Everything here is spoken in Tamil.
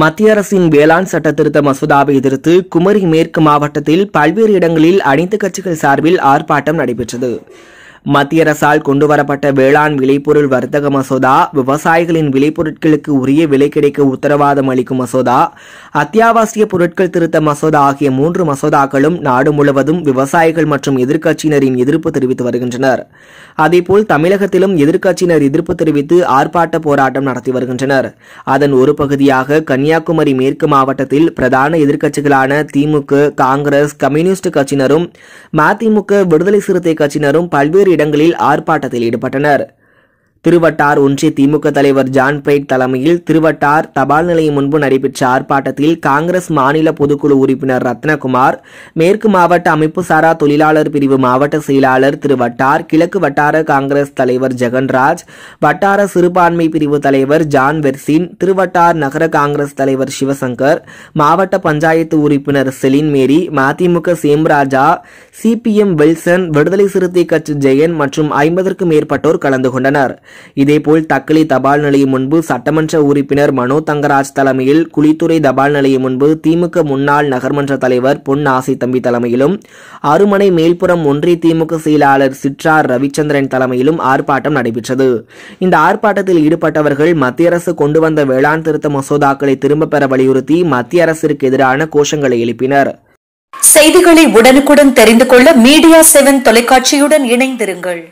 மத்திய அரசின் வேளாண் சட்ட திருத்த மசோதாவை எதிர்த்து குமரி மேற்கு மாவட்டத்தில் பல்வேறு இடங்களில் அனைத்து கட்சிகள் சார்பில் ஆர்ப்பாட்டம் நடைபெற்றது மத்திய அரசால் கொண்டுவரப்பட்ட வேளாண் விளைபொருள் வர்த்தக மசோதா விவசாயிகளின் விளைபொருட்களுக்கு உரிய விலை கிடைக்க உத்தரவாதம் அளிக்கும் மசோதா அத்தியாவசிய பொருட்கள் திருத்த மசோதா ஆகிய மூன்று மசோதாக்களும் நாடு முழுவதும் விவசாயிகள் மற்றும் எதிர்க்கட்சியினரின் எதிர்ப்பு தெரிவித்து வருகின்றனர் அதேபோல் தமிழகத்திலும் எதிர்க்கட்சியினர் எதிர்ப்பு தெரிவித்து ஆர்ப்பாட்ட போராட்டம் நடத்தி வருகின்றனர் அதன் ஒரு பகுதியாக கன்னியாகுமரி மேற்கு மாவட்டத்தில் பிரதான எதிர்க்கட்சிகளான திமுக காங்கிரஸ் கம்யூனிஸ்ட் கட்சியினரும் மதிமுக விடுதலை சிறுத்தை கட்சியினரும் பல்வேறு இடங்களில் ஆர்ப்பாட்டத்தில் ஈடுபட்டனர் திருவட்டார் ஒன்றிய திமுக தலைவர் ஜான் பிரைட் தலைமையில் திருவட்டார் தபால் நிலையம் முன்பு நடைபெற்ற ஆர்ப்பாட்டத்தில் காங்கிரஸ் மாநில பொதுக்குழு உறுப்பினர் ரத்னகுமார் மேற்கு மாவட்ட அமைப்பு சாரா தொழிலாளர் பிரிவு மாவட்ட செயலாளர் திருவட்டார் கிழக்கு வட்டார காங்கிரஸ் தலைவர் ஜெகன்ராஜ் வட்டார சிறுபான்மை பிரிவு தலைவர் ஜான் வெர்சின் திருவட்டார் நகர காங்கிரஸ் தலைவர் சிவசங்கர் மாவட்ட பஞ்சாயத்து உறுப்பினர் செலின் மேரி மதிமுக சேம்ராஜா சிபிஎம் வில்சன் விடுதலை சிறுத்தை கட்சி ஜெயன் மற்றும் ஐம்பதற்கும் மேற்பட்டோர் கலந்து கொண்டனர் இதேபோல் தக்கலி தபால் நிலையம் முன்பு சட்டமன்ற உறுப்பினர் மனோ தங்கராஜ் தலைமையில் குளித்துறை தபால் நிலையம் முன்பு திமுக முன்னாள் நகர்மன்ற தலைவர் பொன் ஆசி தம்பி தலைமையிலும் அருமனை மேல்புறம் ஒன்றிய திமுக செயலாளர் சிற்றார் ரவிச்சந்திரன் தலைமையிலும் ஆர்ப்பாட்டம் நடைபெற்றது இந்த ஆர்ப்பாட்டத்தில் ஈடுபட்டவர்கள் மத்திய அரசு கொண்டு வந்த வேளாண் திருத்த மசோதாக்களை திரும்பப் பெற வலியுறுத்தி மத்திய அரசிற்கு எதிரான கோஷங்களை எழுப்பினர் செய்திகளை உடனுக்குடன் தெரிந்து கொள்ள மீடியா செவன் தொலைக்காட்சியுடன் இணைந்திருங்கள்